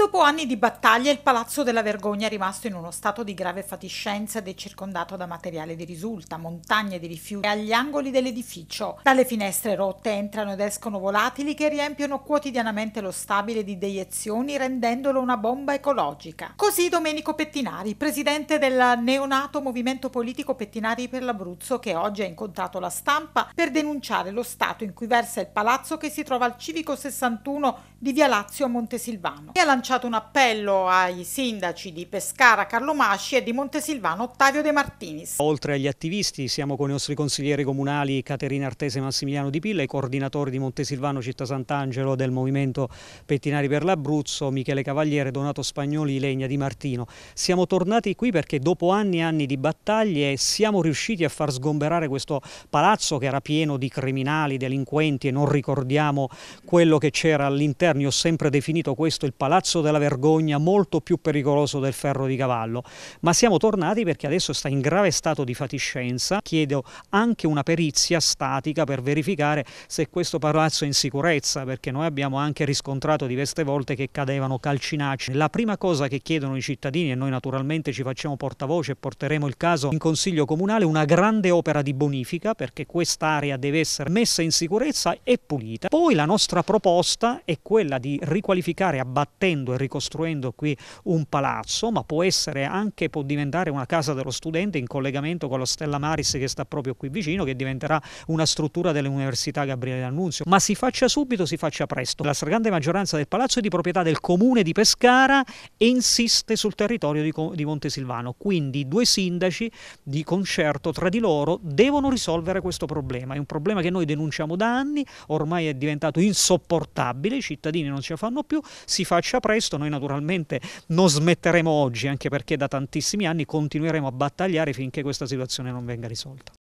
Dopo anni di battaglia, il Palazzo della Vergogna è rimasto in uno stato di grave fatiscenza ed è circondato da materiale di risulta, montagne di rifiuti agli angoli dell'edificio. Dalle finestre rotte entrano ed escono volatili che riempiono quotidianamente lo stabile di deiezioni, rendendolo una bomba ecologica. Così Domenico Pettinari, presidente del neonato movimento politico Pettinari per l'Abruzzo, che oggi ha incontrato la stampa per denunciare lo stato in cui versa il palazzo che si trova al civico 61 di Via Lazio a Montesilvano, e ha lanciato lanciato un appello ai sindaci di Pescara Carlo Masci e di Montesilvano Ottavio De Martinis. Oltre agli attivisti siamo con i nostri consiglieri comunali Caterina Artese e Massimiliano Di Pilla, i coordinatori di Montesilvano Città Sant'Angelo del Movimento Pettinari per l'Abruzzo, Michele Cavaliere, Donato Spagnoli, Legna Di Martino. Siamo tornati qui perché dopo anni e anni di battaglie siamo riusciti a far sgomberare questo palazzo che era pieno di criminali, delinquenti e non ricordiamo quello che c'era all'interno. Io ho sempre definito questo il palazzo patto della vergogna molto più pericoloso del ferro di cavallo, ma siamo tornati perché adesso sta in grave stato di fatiscenza, chiedo anche una perizia statica per verificare se questo palazzo è in sicurezza, perché noi abbiamo anche riscontrato diverse volte che cadevano calcinacci. La prima cosa che chiedono i cittadini, e noi naturalmente ci facciamo portavoce e porteremo il caso in Consiglio Comunale, una grande opera di bonifica, perché quest'area deve essere messa in sicurezza e pulita. Poi la nostra proposta è quella di riqualificare abbattendo e ricostruendo qui un palazzo, ma può essere anche, può diventare una casa dello studente in collegamento con lo Stella Maris che sta proprio qui vicino, che diventerà una struttura dell'Università Gabriele D'Annunzio. Ma si faccia subito, si faccia presto. La stragrande maggioranza del palazzo è di proprietà del comune di Pescara e insiste sul territorio di, di Montesilvano. Quindi i due sindaci di concerto tra di loro devono risolvere questo problema. È un problema che noi denunciamo da anni, ormai è diventato insopportabile, i cittadini non ce la fanno più, si faccia presto presto. Noi naturalmente non smetteremo oggi, anche perché da tantissimi anni continueremo a battagliare finché questa situazione non venga risolta.